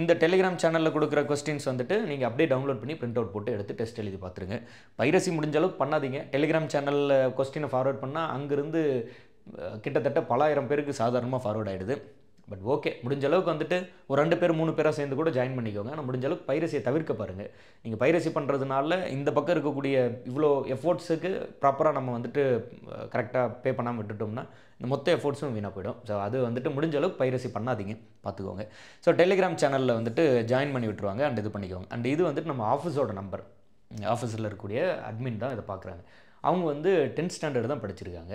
Speaker 1: இந்த டெலிகிராம் சேனலில் கொடுக்குற கொஸ்டின்ஸ் வந்துட்டு நீங்கள் அப்படியே டவுன்லோட் பண்ணி பிரிண்ட் அவுட் போட்டு எடுத்து டெஸ்ட் எழுதி பார்த்துருங்க பைரசி முடிஞ்ச அளவுக்கு பண்ணாதீங்க டெலிகிராம் சேனலில் கொஸ்டினை ஃபார்வர்ட் பண்ணால் அங்கேருந்து கிட்டத்தட்ட பலாயிரம் பேருக்கு சாதாரணமாக ஃபார்வர்ட் ஆகிடுது பட் ஓகே முடிஞ்ச அளவுக்கு வந்துட்டு ஒரு ரெண்டு பேர் மூணு பேராக சேர்ந்து கூட ஜாயின் பண்ணிக்கோங்க ஆனால் முடிஞ்ச அளவுக்கு பைரசியை தவிர்க்க பாருங்கள் நீங்கள் பைரசி பண்ணுறதுனால இந்த பக்கம் இருக்கக்கூடிய இவ்வளோ எஃபோர்ட்ஸுக்கு ப்ராப்பராக நம்ம வந்துட்டு கரெக்டாக பே பண்ணாமல் விட்டுட்டோம்னா இந்த மொத்த எஃபோர்ட்ஸும் வீணாக போயிடும் ஸோ அது வந்துட்டு முடிஞ்ச அளவுக்கு பைரசி பண்ணாதீங்க பார்த்துக்கோங்க ஸோ டெலிகிராம் சேனலில் வந்துட்டு ஜாயின் பண்ணி விட்டுருவாங்க அண்ட் இது பண்ணிக்கோங்க அண்ட் இது வந்துட்டு நம்ம ஆஃபீஸோட நம்பர் ஆஃபீஸில் இருக்கக்கூடிய அட்மின் தான் இதை பார்க்குறாங்க அவங்க வந்து டென்த் ஸ்டாண்டர்டு தான் படிச்சிருக்காங்க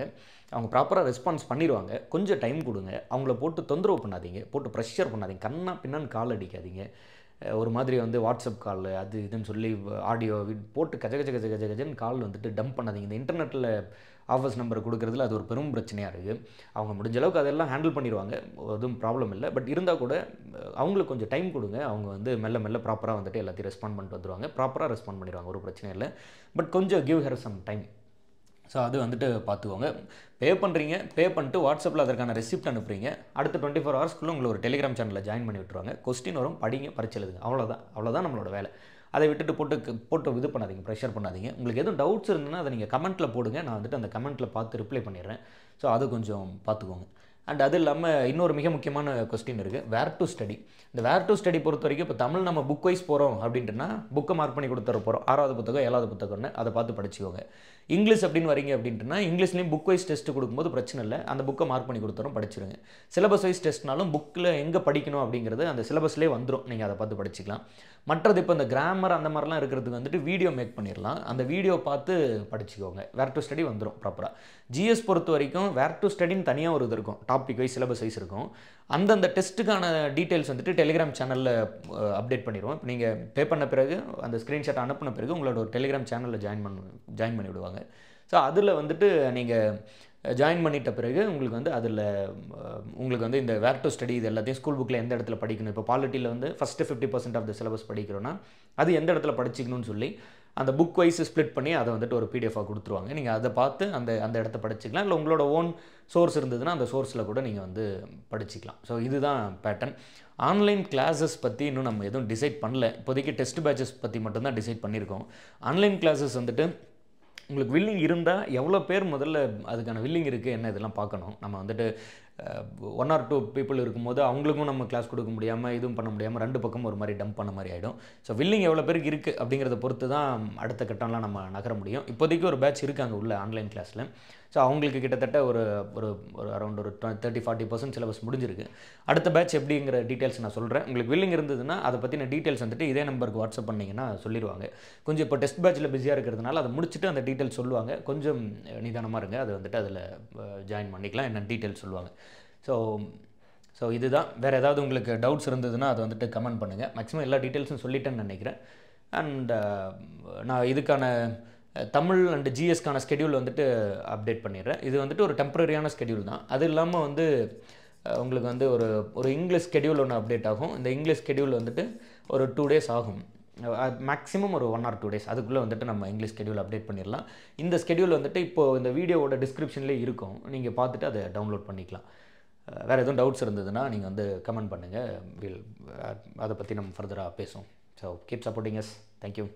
Speaker 1: அவங்க ப்ராப்பராக ரெஸ்பான்ஸ் பண்ணிடுவாங்க கொஞ்சம் டைம் கொடுங்க அவங்கள போட்டு தொந்தரவு பண்ணாதீங்க போட்டு ப்ரெஷர் பண்ணாதீங்க கண்ணா பின்னான்னு கால் அடிக்காதீங்க ஒரு மாதிரி வந்து வாட்ஸ்அப் கால் அது இதுன்னு சொல்லி ஆடியோ போட்டு கஜ கஜ கஜ கஜ கஜன்னு கால் வந்துட்டு டம்ப் பண்ணாதீங்க இந்த இன்டர்நெட்டில் ஆஃபர்ஸ் நம்பர் கொடுக்குறதுல அது ஒரு பெரும் பிரச்சனையாக இருக்குது அவங்க முடிஞ்ச அளவுக்கு அதெல்லாம் ஹேண்டில் பண்ணிடுவாங்க எதுவும் ப்ராப்ளம் இல்லை பட் இருந்தால் கூட அவங்களுக்கு கொஞ்சம் டைம் கொடுங்க அவங்க வந்து மெல்ல மெல்ல ப்ராப்பராக வந்துட்டு எல்லாத்தையும் ரெஸ்பாண்ட் பண்ணிட்டு வந்துடுவாங்க ப்ராப்பராக ரெஸ்பாண்ட் பண்ணிடுவாங்க ஒரு பிரச்சனை இல்லை பட் கொஞ்சம் give her some time so அது வந்துட்டு பார்த்துக்கோங்க பே பண்ணுறீங்க பே பண்ணிட்டு வாட்ஸ்அப்பில் அதற்கான ரெசிப்ட் அனுப்புறீங்க அடுத்த டுவெண்ட்டி ஃபோர் ஹவர்ஸ்க்குள்ளே உங்களை ஒரு டெலிகிராம் சேனலில் ஜாயின் பண்ணி விட்டுருவாங்க கொஸ்டின் வரும் படிங்க பரிச்சு அவ்வளோதான் அவ்வளோதான் நம்மளோட வேலை அதை விட்டுட்டு போட்டு போட்டு இது பண்ணாதீங்க ப்ரெஷர் பண்ணாதீங்க உங்களுக்கு எதுவும் டவுட்ஸ் இருந்ததுன்னா அதை நீங்கள் கமெண்ட்டில் போடுங்க நான் வந்துட்டு அந்த கமெண்ட்டில் பார்த்து ரிப்ளை பண்ணிடுறேன் ஸோ அது கொஞ்சம் பார்த்துக்கோங்க அண்ட் அது இல்லாமல் இன்னொரு மிக முக்கியமான கொஸ்டின் இருக்குது வேர் டு ஸ்டடி இந்த வேர் டு ஸ்டடி பொறுத்த வரைக்கும் இப்போ தமிழ் நம்ம புக் வைஸ் போகிறோம் அப்படின்ட்டுனா புக்கை மார்க் பண்ணி கொடுத்துற போகிறோம் ஆறாவது புத்தகம் ஏழாவது புத்தகம்னு அதை பார்த்து படிச்சுக்கோங்க இங்கிலீஷ் அப்படின்னு வரீங்க அப்படின்ட்டுனா இங்கிலீஷ்லேயும் புக் வைஸ் டெஸ்ட் கொடுக்கும்போது பிரச்சனை இல்லை அந்த புக்கை மார்க் பண்ணி கொடுத்துரும் படிச்சிருங்க சிலபஸ் வைஸ் டெஸ்ட்னாலும் புக்கில் எங்கே படிக்கணும் அப்படிங்கிறது அந்த சிலபஸ்லேயே வந்துடும் நீங்கள் அதை பார்த்து படிச்சிக்கலாம் மற்றது இப்போ இந்த கிராமர் அந்த மாதிரிலாம் இருக்கிறதுக்கு வந்துட்டு வீடியோ மேக் பண்ணிடலாம் அந்த வீடியோ பார்த்து படிச்சுக்கோங்க வேர் டு ஸ்டடி வந்துடும் ப்ராப்பராக ஜிஎஸ் பொறுத்த வரைக்கும் வேர் டு ஸ்டடின்னு தனியாக ஒரு இது இருக்கும் டாபிக் வைஸ் சிலபஸ் வைஸ் இருக்கும் அந்தந்த டெஸ்ட்டுக்கான டீட்டெயில்ஸ் வந்துட்டு டெலிகிராம் சேனலில் அப்டேட் பண்ணிடுவோம் இப்போ நீங்கள் பே பண்ண பிறகு அந்த ஸ்க்ரீன்ஷாட் அனுப்பின பிறகு உங்களோட ஒரு டெலிகிராம் சேனலில் ஜாயின் பண்ண ஜாயின் பண்ணி விடுவாங்க ஸோ அதில் வந்துட்டு நீங்கள் ஜாயின் பண்ணிட்ட பிறகு உங்களுக்கு வந்து அதில் உங்களுக்கு வந்து இந்த வேர் டு ஸ்டடி இது எல்லாத்தையும் ஸ்கூல் புக்கில் எந்த இடத்துல படிக்கணும் இப்போ பாலிட்டியில் வந்து first fifty percent of the syllabus படிக்கிறோன்னா அது எந்த இடத்துல படிச்சிக்கணும்னு சொல்லி அந்த புக் வைஸ் ஸ்ப்ளிட் பண்ணி அதை வந்துட்டு ஒரு பிடிஎஃபாக கொடுத்துருவாங்க நீங்கள் அதை பார்த்து அந்த அந்த இடத்த படிச்சிக்கலாம் இல்லை உங்களோட ஓன் சோர்ஸ் இருந்ததுன்னா அந்த சோர்ஸில் கூட நீங்கள் வந்து படிச்சிக்கலாம் ஸோ இதுதான் பேட்டர்ன் ஆன்லைன் கிளாஸஸ் பற்றி இன்னும் நம்ம எதுவும் டிசைட் பண்ணல இப்போதைக்கு டெஸ்ட் பேச்சஸ் பற்றி மட்டும்தான் டிசைட் பண்ணியிருக்கோம் ஆன்லைன் கிளாஸஸ் வந்துட்டு உங்களுக்கு வில்லிங் இருந்தால் எவ்வளோ பேர் முதல்ல அதுக்கான வில்லிங் இருக்குது என்ன இதெல்லாம் பார்க்கணும் நம்ம வந்துட்டு ஒன் ஆர் டூ பீப்புள் இருக்கும்போது அவங்களுக்கும் நம்ம கிளாஸ் கொடுக்க முடியாமல் இதுவும் பண்ண முடியாமல் ரெண்டு பக்கம் ஒரு மாதிரி டம்ப் பண்ண மாதிரி ஆகிடும் ஸோ வில்லிங் எவ்வளோ பேருக்கு இருக்குது அப்படிங்கிறத பொறுத்து தான் அடுத்த கட்டம்லாம் நம்ம நகர முடியும் இப்போதைக்கு ஒரு பேட்ச் இருக்காங்க உள்ள ஆன்லைன் கிளாஸில் ஸோ அவங்களுக்கு கிட்டத்தட்ட ஒரு ஒரு ஒரு அரௌண்ட் ஒரு தேர்ட்டி ஃபார்ட்டி பர்சன்ட் சிலபஸ் முடிஞ்சிருக்கு அடுத்த பேட்ச் எப்படிங்கிற டீட்டெயில்ஸ் நான் சொல்கிறேன் உங்களுக்கு வில்லிங் இருந்ததுன்னா அதை பற்றின டீட்டெயில்ஸ் வந்துட்டு இதே நம்பருக்கு வாட்ஸ்அப் பண்ணிங்கன்னா சொல்லிடுவாங்க கொஞ்சம் இப்போ டெஸ்ட் பேட்சில் பிஸியாக இருக்கிறதுனால அதை முடிச்சுட்டு அந்த டீட்டெயில்ஸ் சொல்லுவாங்க கொஞ்சம் நிதானமாக இருங்க அது வந்துட்டு அதில் ஜாயின் பண்ணிக்கலாம் என்ன டீட்டெயில்ஸ் சொல்லுவாங்க ஸோ ஸோ இதுதான் வேறு ஏதாவது உங்களுக்கு டவுட்ஸ் இருந்ததுன்னா அதை வந்துட்டு கமெண்ட் பண்ணுங்கள் மேக்ஸிமம் எல்லா டீட்டெயில்ஸும் சொல்லிட்டேன்னு நினைக்கிறேன் அண்ட் நான் இதுக்கான தமிழ் அண்டு ஜிஎஸ்க்கான ஸ்கெடியூல் வந்துட்டு அப்டேட் பண்ணிடுறேன் இது வந்துட்டு ஒரு டெம்பரரியான ஸ்கெடியூல் தான் அது இல்லாமல் வந்து உங்களுக்கு வந்து ஒரு ஒரு இங்கிலீஷ் ஸ்கெடியூல் ஒன்று அப்டேட் ஆகும் இந்த இங்கிலீஷ் ஸ்கெடியூல் வந்துட்டு ஒரு டூ டேஸ் ஆகும் மேக்ஸிமம் ஒரு ஒன் ஆர் டூ டேஸ் அதுக்குள்ளே வந்துட்டு நம்ம இங்கிலீஷ் ஸ்கெடியூல் அப்டேட் பண்ணிடலாம் இந்த ஸ்கெடியூல் வந்துட்டு இப்போது இந்த வீடியோவோட டிஸ்கிரிப்ஷன்லேயே இருக்கும் நீங்கள் பார்த்துட்டு அதை டவுன்லோட் பண்ணிக்கலாம் வேறு எதுவும் டவுட்ஸ் இருந்ததுன்னா நீங்கள் வந்து கமெண்ட் பண்ணுங்கள் வில் அதை பற்றி நம்ம ஃபர்தராக பேசுவோம் so keep supporting us thank you